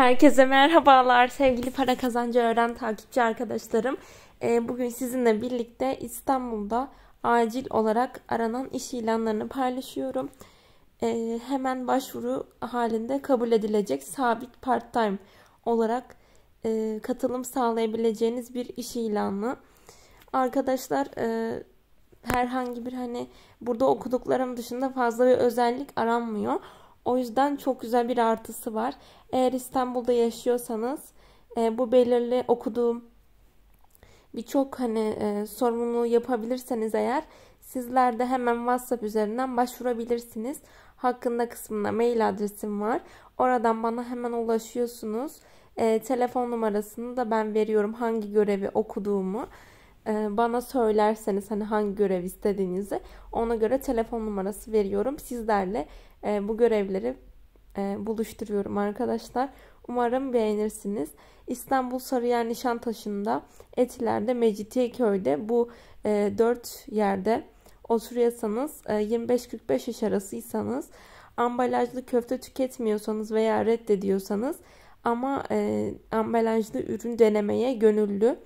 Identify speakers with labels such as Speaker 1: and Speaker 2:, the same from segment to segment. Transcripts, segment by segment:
Speaker 1: Herkese merhabalar sevgili para kazancı öğren takipçi arkadaşlarım. Ee, bugün sizinle birlikte İstanbul'da acil olarak aranan iş ilanlarını paylaşıyorum. Ee, hemen başvuru halinde kabul edilecek sabit part-time olarak e, katılım sağlayabileceğiniz bir iş ilanı. Arkadaşlar e, herhangi bir hani burada okuduklarım dışında fazla bir özellik aranmıyor. O yüzden çok güzel bir artısı var. Eğer İstanbul'da yaşıyorsanız e, bu belirli okuduğum birçok hani e, sorumluluğu yapabilirseniz eğer sizler de hemen WhatsApp üzerinden başvurabilirsiniz. Hakkında kısmında mail adresim var. Oradan bana hemen ulaşıyorsunuz. E, telefon numarasını da ben veriyorum hangi görevi okuduğumu. Ee, bana söylerseniz hani hangi görev istediğinizi ona göre telefon numarası veriyorum. Sizlerle e, bu görevleri e, buluşturuyorum arkadaşlar. Umarım beğenirsiniz. İstanbul Sarıyer Nişantaşı'nda, Etiler'de, Mecidiyeköy'de bu e, dört yerde oturuyorsanız, 25-45 yaş arasıysanız, ambalajlı köfte tüketmiyorsanız veya reddediyorsanız ama ambalajlı ürün denemeye gönüllü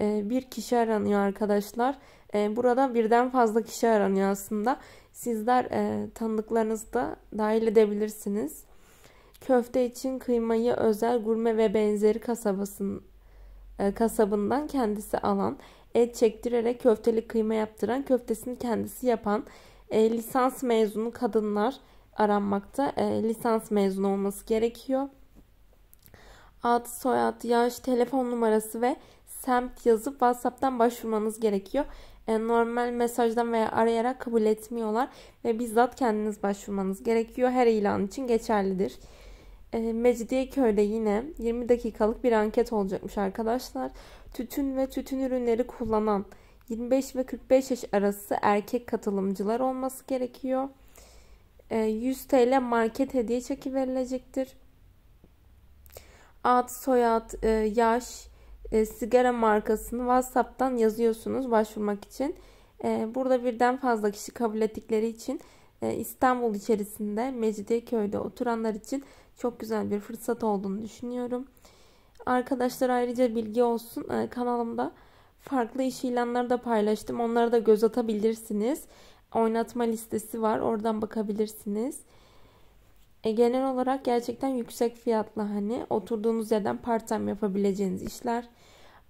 Speaker 1: e, bir kişi aranıyor arkadaşlar. E, Burada birden fazla kişi aranıyor aslında. Sizler e, tanıdıklarınızı da dahil edebilirsiniz. Köfte için kıymayı özel gurme ve benzeri kasabasın kasabından kendisi alan, et çektirerek köfteli kıyma yaptıran, köftesini kendisi yapan lisans mezunu kadınlar aranmakta. lisans mezunu olması gerekiyor. Ad, soyad, yaş, telefon numarası ve semt yazıp WhatsApp'tan başvurmanız gerekiyor. E, normal mesajdan veya arayarak kabul etmiyorlar ve bizzat kendiniz başvurmanız gerekiyor. Her ilan için geçerlidir. E, Mecidiyeköy'de yine 20 dakikalık bir anket olacakmış arkadaşlar. Tütün ve tütün ürünleri kullanan 25 ve 45 yaş arası erkek katılımcılar olması gerekiyor. 100 e, TL market hediye çeki verilecektir. Ad, soyad, yaş, e, sigara markasını WhatsApp'tan yazıyorsunuz başvurmak için. E, burada birden fazla kişi kabul ettikleri için e, İstanbul içerisinde Mecidiyeköy'de oturanlar için çok güzel bir fırsat olduğunu düşünüyorum. Arkadaşlar ayrıca bilgi olsun e, kanalımda farklı iş ilanları da paylaştım. onları da göz atabilirsiniz. Oynatma listesi var. Oradan bakabilirsiniz. E, genel olarak gerçekten yüksek fiyatlı hani oturduğunuz yerden part time yapabileceğiniz işler.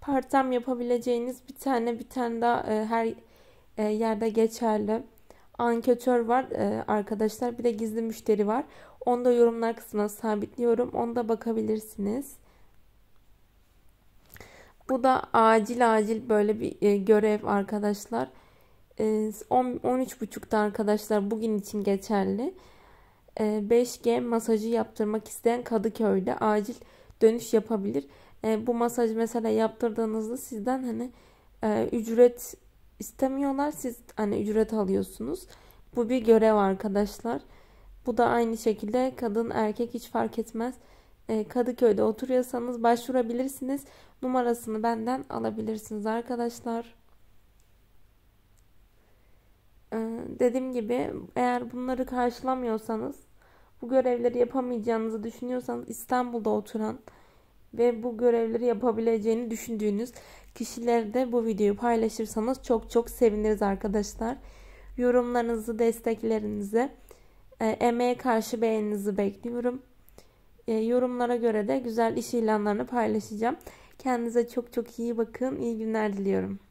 Speaker 1: Part time yapabileceğiniz bir tane bir tane daha e, her e, yerde geçerli anketör var e, arkadaşlar. Bir de gizli müşteri var. Onu da yorumlar kısmına sabitliyorum. Onu da bakabilirsiniz. Bu da acil acil böyle bir e, görev arkadaşlar. E, 13.30'da arkadaşlar bugün için geçerli. 5G e, masajı yaptırmak isteyen Kadıköy'de acil dönüş yapabilir. E, bu masaj mesela yaptırdığınızda sizden hani e, ücret istemiyorlar. Siz hani ücret alıyorsunuz. Bu bir görev arkadaşlar. Bu da aynı şekilde kadın erkek hiç fark etmez. Kadıköy'de oturuyorsanız başvurabilirsiniz. Numarasını benden alabilirsiniz arkadaşlar. dediğim gibi eğer bunları karşılamıyorsanız bu görevleri yapamayacağınızı düşünüyorsanız İstanbul'da oturan ve bu görevleri yapabileceğini düşündüğünüz kişilerde bu videoyu paylaşırsanız çok çok seviniriz arkadaşlar. Yorumlarınızı, desteklerinizi, e, emeğe karşı beğeninizi bekliyorum. E, yorumlara göre de güzel iş ilanlarını paylaşacağım. Kendinize çok çok iyi bakın. İyi günler diliyorum.